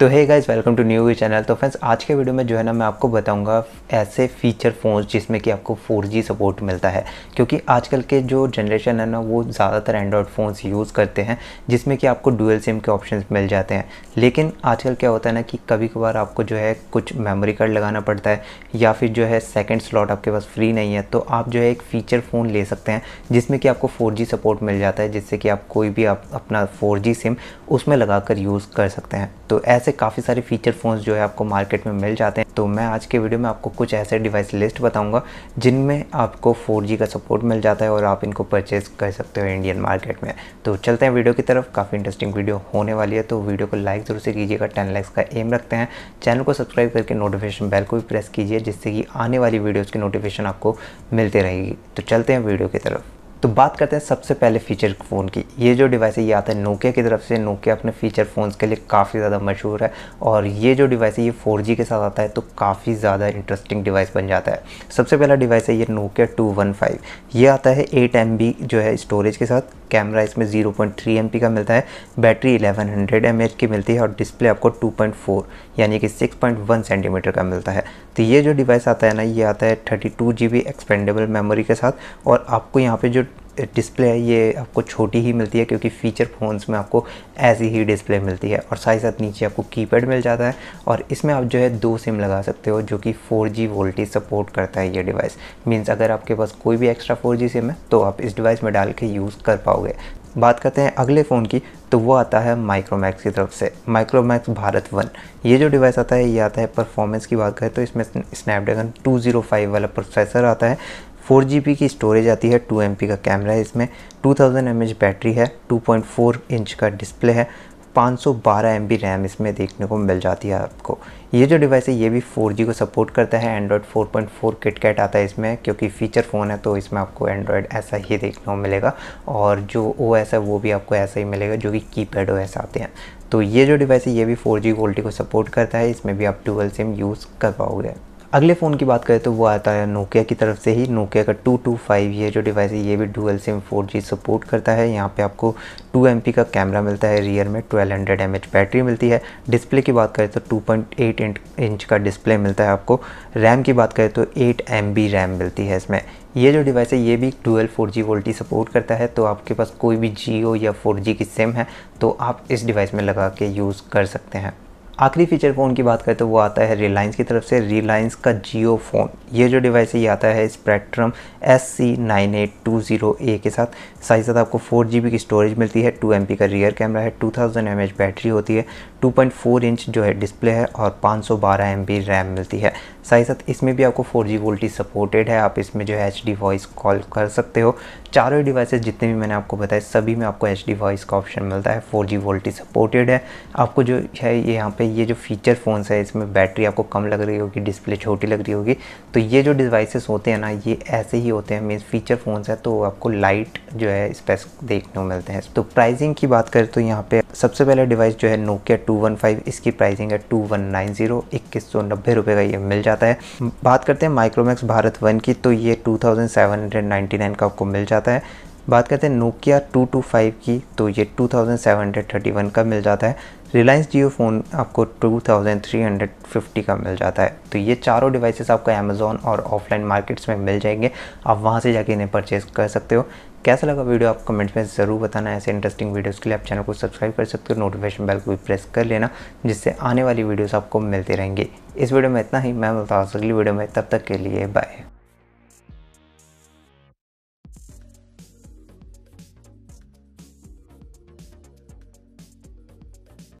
तो hey guys welcome to new channel तो friends आज के वीडियो में जो है ना मैं आपको बताऊंगा ऐसे फीचर फ़ोन्स जिसमें कि आपको 4G सपोर्ट मिलता है क्योंकि आजकल के जो जनरेशन है ना वो ज़्यादातर एंड्रॉयड फ़ोन्स यूज़ करते हैं जिसमें कि आपको डुअल सिम के ऑप्शन मिल जाते हैं लेकिन आजकल क्या होता है ना कि कभी कभार आपको जो है कुछ मेमोरी कार्ड लगाना पड़ता है या फिर जो है सेकेंड स्लॉट आपके पास फ्री नहीं है तो आप जो है एक फ़ीचर फ़ोन ले सकते हैं जिसमें कि आपको फोर सपोर्ट मिल जाता है जिससे कि आप कोई भी आप अपना फोर सिम उसमें लगा यूज़ कर सकते हैं तो ऐसे काफ़ी सारे फीचर फ़ोन्स जो है आपको मार्केट में मिल जाते हैं तो मैं आज के वीडियो में आपको कुछ ऐसे डिवाइस लिस्ट बताऊंगा जिनमें आपको 4G का सपोर्ट मिल जाता है और आप इनको परचेज़ कर सकते हो इंडियन मार्केट में तो चलते हैं वीडियो की तरफ काफ़ी इंटरेस्टिंग वीडियो होने वाली है तो वीडियो को लाइक ज़रूर से कीजिएगा टेन लाइक्स का एम रखते हैं चैनल को सब्सक्राइब करके नोटिफिकेशन बेल को भी प्रेस कीजिए जिससे कि आने वाली वीडियोज़ की नोटिफिकेशन आपको मिलते रहेगी तो चलते हैं वीडियो की तरफ तो बात करते हैं सबसे पहले फीचर फ़ोन की ये जो डिवाइस है ये आता है नोकिया की तरफ से नोकिया अपने फीचर फ़ोन्स के लिए काफ़ी ज़्यादा मशहूर है और ये जो डिवाइस है ये 4G के साथ आता है तो काफ़ी ज़्यादा इंटरेस्टिंग डिवाइस बन जाता है सबसे पहला डिवाइस है ये नोकिया 215 ये आता है एट एम जो है स्टोरेज के साथ कैमरा इसमें जीरो पॉइंट का मिलता है बैटरी 1100 हंड्रेड की मिलती है और डिस्प्ले आपको टू यानी कि सिक्स सेंटीमीटर का मिलता है तो ये जो डिवाइस आता है ना ये आता है थर्टी टू एक्सपेंडेबल मेमोरी के साथ और आपको यहाँ पर जो डिस्प्ले ये आपको छोटी ही मिलती है क्योंकि फ़ीचर फ़ोन्स में आपको ऐसी ही डिस्प्ले मिलती है और साथ साथ नीचे आपको कीपैड मिल जाता है और इसमें आप जो है दो सिम लगा सकते हो जो कि 4G वोल्टेज सपोर्ट करता है ये डिवाइस मीन्स अगर आपके पास कोई भी एक्स्ट्रा 4G सिम है तो आप इस डिवाइस में डाल के यूज़ कर पाओगे बात करते हैं अगले फ़ोन की तो वो आता है माइक्रोमैक्स की तरफ से माइक्रोमैक्स भारत वन ये जो डिवाइस आता है ये आता है परफॉर्मेंस की बात करें तो इसमें स्नैपड्रैगन 205 वाला प्रोसेसर आता है फोर जी की स्टोरेज आती है टू एम का कैमरा है इसमें two thousand M H battery है टू पॉइंट फोर इंच का डिस्प्ले है 512 एम रैम इसमें देखने को मिल जाती है आपको ये जो डिवाइस है ये भी 4G को सपोर्ट करता है एंड्रॉयड 4.4 किटकैट आता है इसमें क्योंकि फ़ीचर फ़ोन है तो इसमें आपको एंड्रॉयड ऐसा ही देखने को मिलेगा और जो ओ है वो भी आपको ऐसा ही मिलेगा जो कि की पैड ओ आते हैं तो ये जो डिवाइस है ये भी 4G जी को सपोर्ट करता है इसमें भी आप डुअल सिम यूज़ कर पाओगे अगले फ़ोन की बात करें तो वो आता है नोकिया की तरफ से ही नोकिया का 225 ये जो डिवाइस है ये भी डुअल सिम 4G सपोर्ट करता है यहाँ पे आपको 2 एम का कैमरा मिलता है रियर में 1200 हंड्रेड बैटरी मिलती है डिस्प्ले की बात करें तो 2.8 इंच का डिस्प्ले मिलता है आपको रैम की बात करें तो एट एम रैम मिलती है इसमें ये जो डिवाइस है ये भी डुअल 4G वोल्टी सपोर्ट करता है तो आपके पास कोई भी जियो या 4G की सिम है तो आप इस डिवाइस में लगा के यूज़ कर सकते हैं आखिरी फीचर फ़ोन की बात करें तो वो आता है रिलायंस की तरफ से रिलायंस का जियो फ़ोन ये जो डिवाइस है ये आता है Spectrum S C nine eight two zero A के साथ साथ साथ आपको फोर जी बी की स्टोरेज मिलती है टू एम पी का रियर कैमरा है two thousand M H battery होती है टू पॉइंट फोर इंच जो है डिस्प्ले है और पाँच सौ बारह एम बी रैम मिलती है साथ ही साथ इसमें भी आपको फोर जी वोल्टेज सपोर्टेड है आप इसमें जो है एच डी वॉइस कॉल कर सकते हो चारों डिवाइसेस जितने भी मैंने आपको बताए सभी में आपको एच डी वॉइस का ऑप्शन मिलता है फोर जी वोल्टेज सपोर्टेड है आपको जो है ये यहाँ पे ये जो फीचर फ़ोन्स है इसमें बैटरी आपको कम लग रही होगी डिस्प्ले छोटी लग रही होगी तो ये जो डिवाइसेस होते हैं ना ये ऐसे ही होते हैं मीन फीचर फ़ोन्स है तो आपको लाइट जो है स्पेस देखने को मिलते हैं तो प्राइसिंग की बात करें तो यहाँ पे सबसे पहला डिवाइस जो है नोकिया टू वन फाइव इसकी प्राइसिंग है टू वन नाइन ज़ीरो इक्कीस सौ नब्बे रुपये का ये मिल जाता है बात करते हैं माइक्रोमैक्स भारत वन की तो ये two thousand seven hundred ninety nine का आपको मिल जाता है बात करते हैं नोकिया 225 की तो ये 2731 का मिल जाता है रिलायंस जियो फ़ोन आपको 2350 का मिल जाता है तो ये चारों डिवाइसेस आपको अमेज़ोन और ऑफलाइन मार्केट्स में मिल जाएंगे आप वहाँ से जाके इन्हें परचेज़ कर सकते हो कैसा लगा वीडियो आप कमेंट्स में ज़रूर बताना ऐसे इंटरेस्टिंग वीडियोस के लिए आप चैनल को सब्सक्राइब कर सकते हो नोटिफिकेशन बेल को भी प्रेस कर लेना जिससे आने वाली वीडियोस आपको मिलते रहेंगे इस वीडियो में इतना ही मैं बताऊँ अगली वीडियो में तब तक के लिए बाय